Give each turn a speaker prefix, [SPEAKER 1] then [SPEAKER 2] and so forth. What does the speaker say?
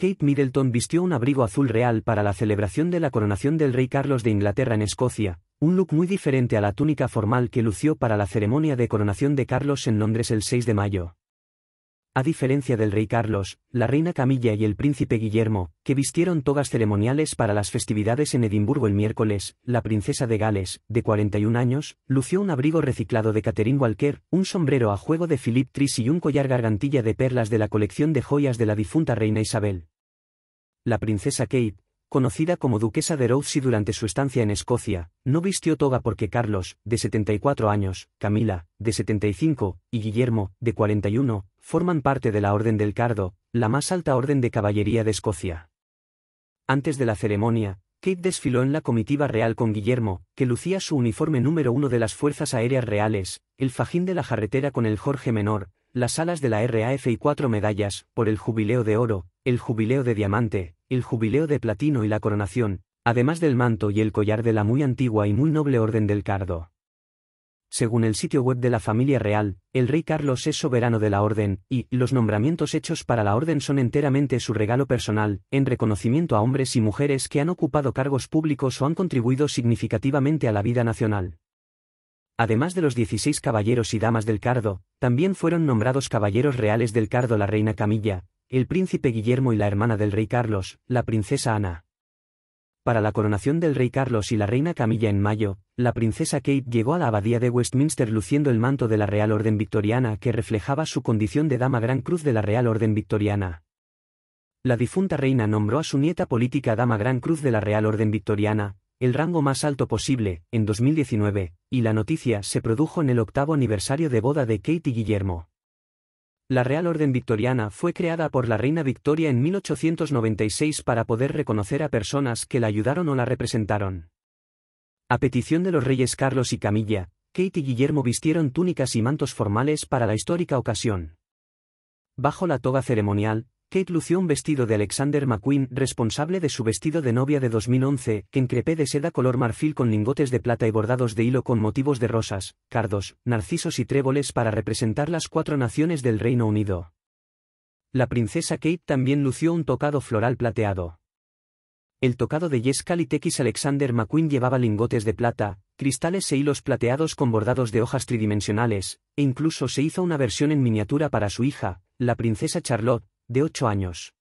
[SPEAKER 1] Kate Middleton vistió un abrigo azul real para la celebración de la coronación del rey Carlos de Inglaterra en Escocia, un look muy diferente a la túnica formal que lució para la ceremonia de coronación de Carlos en Londres el 6 de mayo. A diferencia del rey Carlos, la reina Camilla y el príncipe Guillermo, que vistieron togas ceremoniales para las festividades en Edimburgo el miércoles, la princesa de Gales, de 41 años, lució un abrigo reciclado de Catherine Walker, un sombrero a juego de Philip Tris y un collar gargantilla de perlas de la colección de joyas de la difunta reina Isabel la princesa Kate, conocida como duquesa de Rothesay durante su estancia en Escocia, no vistió toga porque Carlos, de 74 años, Camila, de 75, y Guillermo, de 41, forman parte de la Orden del Cardo, la más alta orden de caballería de Escocia. Antes de la ceremonia, Kate desfiló en la comitiva real con Guillermo, que lucía su uniforme número uno de las Fuerzas Aéreas Reales, el fajín de la jarretera con el Jorge Menor, las alas de la RAF y cuatro medallas, por el jubileo de oro, el jubileo de diamante, el jubileo de platino y la coronación, además del manto y el collar de la muy antigua y muy noble Orden del Cardo. Según el sitio web de la familia real, el rey Carlos es soberano de la orden, y los nombramientos hechos para la orden son enteramente su regalo personal, en reconocimiento a hombres y mujeres que han ocupado cargos públicos o han contribuido significativamente a la vida nacional. Además de los 16 caballeros y damas del Cardo, también fueron nombrados caballeros reales del Cardo la reina Camilla, el príncipe Guillermo y la hermana del rey Carlos, la princesa Ana. Para la coronación del rey Carlos y la reina Camilla en mayo, la princesa Kate llegó a la abadía de Westminster luciendo el manto de la Real Orden Victoriana que reflejaba su condición de dama Gran Cruz de la Real Orden Victoriana. La difunta reina nombró a su nieta política dama Gran Cruz de la Real Orden Victoriana, el rango más alto posible, en 2019, y la noticia se produjo en el octavo aniversario de boda de Kate y Guillermo. La Real Orden Victoriana fue creada por la Reina Victoria en 1896 para poder reconocer a personas que la ayudaron o la representaron. A petición de los reyes Carlos y Camilla, Kate y Guillermo vistieron túnicas y mantos formales para la histórica ocasión. Bajo la toga ceremonial, Kate lució un vestido de Alexander McQueen, responsable de su vestido de novia de 2011, que encrepé de seda color marfil con lingotes de plata y bordados de hilo con motivos de rosas, cardos, narcisos y tréboles para representar las cuatro naciones del Reino Unido. La princesa Kate también lució un tocado floral plateado. El tocado de Yes Calitex Alexander McQueen llevaba lingotes de plata, cristales e hilos plateados con bordados de hojas tridimensionales, e incluso se hizo una versión en miniatura para su hija, la princesa Charlotte, de 8 años.